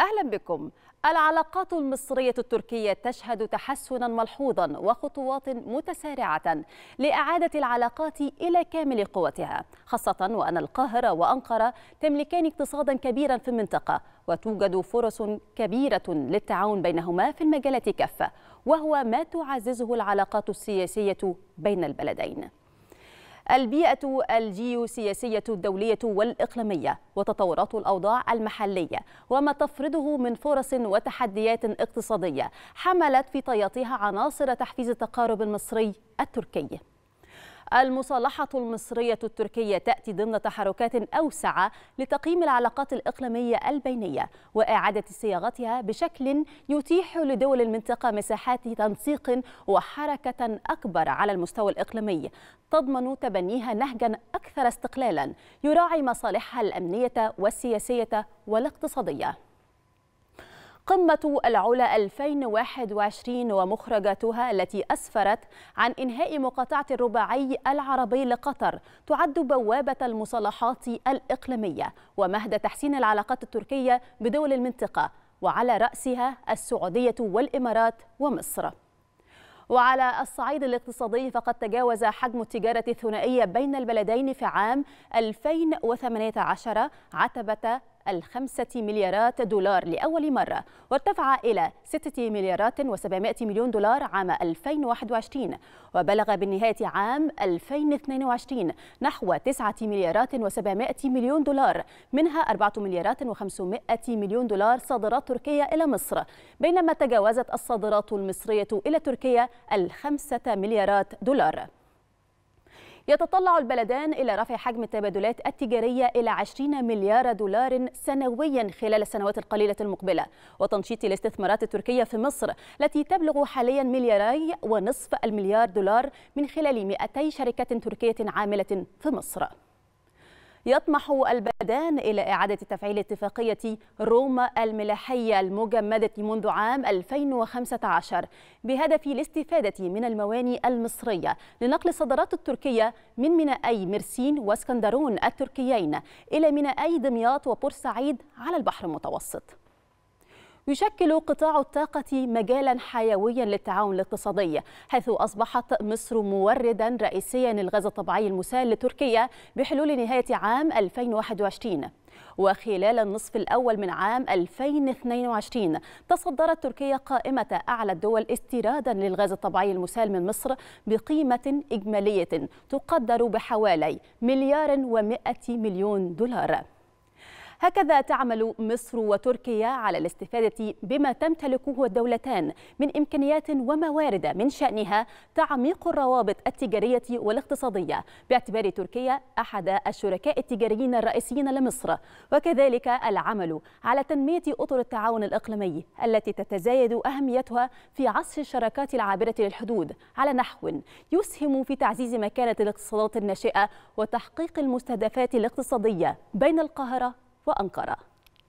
أهلا بكم العلاقات المصرية التركية تشهد تحسنا ملحوظا وخطوات متسارعة لإعادة العلاقات إلى كامل قوتها خاصة وأن القاهرة وأنقرة تملكان اقتصادا كبيرا في المنطقة وتوجد فرص كبيرة للتعاون بينهما في المجالات كافة وهو ما تعززه العلاقات السياسية بين البلدين البيئة الجيوسياسية الدولية والإقليمية وتطورات الأوضاع المحلية وما تفرضه من فرص وتحديات اقتصادية حملت في طياتها عناصر تحفيز التقارب المصري التركي المصالحة المصرية التركية تأتي ضمن تحركات أوسع لتقييم العلاقات الإقليمية البينية وإعادة صياغتها بشكل يتيح لدول المنطقة مساحات تنسيق وحركة أكبر على المستوى الإقليمي تضمن تبنيها نهجا أكثر استقلالا يراعي مصالحها الأمنية والسياسية والاقتصادية قمة العلا 2021 ومخرجاتها التي أسفرت عن إنهاء مقاطعة الرباعي العربي لقطر تعد بوابة المصالحات الإقليمية ومهد تحسين العلاقات التركية بدول المنطقة وعلى رأسها السعودية والإمارات ومصر وعلى الصعيد الاقتصادي فقد تجاوز حجم التجارة الثنائية بين البلدين في عام 2018 عتبة الخمسة مليارات دولار لأول مرة وارتفع إلى ستة مليارات وسبعمائة مليون دولار عام 2021 وبلغ بالنهاية عام 2022 نحو تسعة مليارات وسبعمائة مليون دولار منها أربعة مليارات وخمسمائة مليون دولار صادرات تركيا إلى مصر بينما تجاوزت الصادرات المصرية إلى تركيا الخمسة مليارات دولار يتطلع البلدان إلى رفع حجم التبادلات التجارية إلى 20 مليار دولار سنويا خلال السنوات القليلة المقبلة وتنشيط الاستثمارات التركية في مصر التي تبلغ حاليا ملياري ونصف المليار دولار من خلال 200 شركة تركية عاملة في مصر يطمح البلدان إلى إعادة تفعيل اتفاقية روما الملاحية المجمدة منذ عام 2015 بهدف الاستفادة من المواني المصرية لنقل الصادرات التركية من مينائي مرسين واسكندرون التركيين إلى مينائي دمياط وبورسعيد على البحر المتوسط يشكل قطاع الطاقة مجالا حيويا للتعاون الاقتصادي حيث أصبحت مصر موردا رئيسيا للغاز الطبيعي المسال لتركيا بحلول نهاية عام 2021 وخلال النصف الأول من عام 2022 تصدرت تركيا قائمة أعلى الدول استيرادا للغاز الطبيعي المسال من مصر بقيمة إجمالية تقدر بحوالي مليار ومائة مليون دولار هكذا تعمل مصر وتركيا على الاستفادة بما تمتلكه الدولتان من إمكانيات وموارد من شأنها تعميق الروابط التجارية والاقتصادية باعتبار تركيا أحد الشركاء التجاريين الرئيسيين لمصر وكذلك العمل على تنمية أطر التعاون الإقليمي التي تتزايد أهميتها في عصر الشراكات العابرة للحدود على نحو يسهم في تعزيز مكانة الاقتصادات الناشئة وتحقيق المستهدفات الاقتصادية بين القاهرة وأنقرة